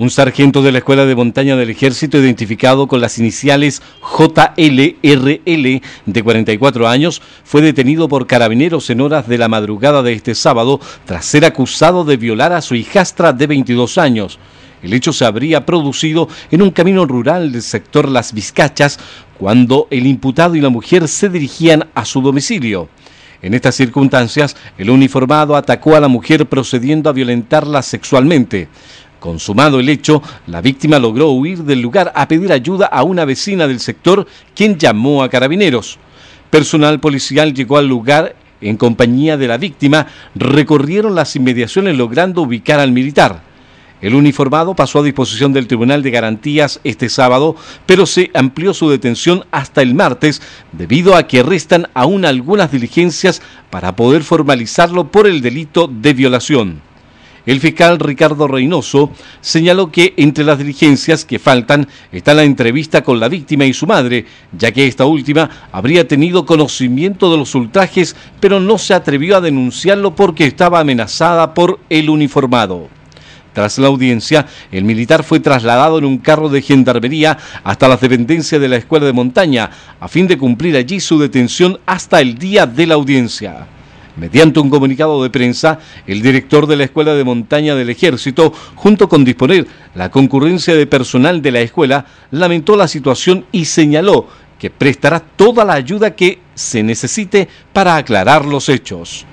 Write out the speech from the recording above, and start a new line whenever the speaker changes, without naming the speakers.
Un sargento de la Escuela de Montaña del Ejército, identificado con las iniciales JLRL, de 44 años, fue detenido por carabineros en horas de la madrugada de este sábado tras ser acusado de violar a su hijastra de 22 años. El hecho se habría producido en un camino rural del sector Las Vizcachas cuando el imputado y la mujer se dirigían a su domicilio. En estas circunstancias, el uniformado atacó a la mujer procediendo a violentarla sexualmente. Consumado el hecho, la víctima logró huir del lugar a pedir ayuda a una vecina del sector, quien llamó a carabineros. Personal policial llegó al lugar en compañía de la víctima, recorrieron las inmediaciones logrando ubicar al militar. El uniformado pasó a disposición del Tribunal de Garantías este sábado, pero se amplió su detención hasta el martes debido a que restan aún algunas diligencias para poder formalizarlo por el delito de violación. El fiscal Ricardo Reynoso señaló que entre las diligencias que faltan está la entrevista con la víctima y su madre, ya que esta última habría tenido conocimiento de los ultrajes, pero no se atrevió a denunciarlo porque estaba amenazada por el uniformado. Tras la audiencia, el militar fue trasladado en un carro de gendarmería hasta las dependencias de la Escuela de Montaña, a fin de cumplir allí su detención hasta el día de la audiencia. Mediante un comunicado de prensa, el director de la Escuela de Montaña del Ejército, junto con disponer la concurrencia de personal de la escuela, lamentó la situación y señaló que prestará toda la ayuda que se necesite para aclarar los hechos.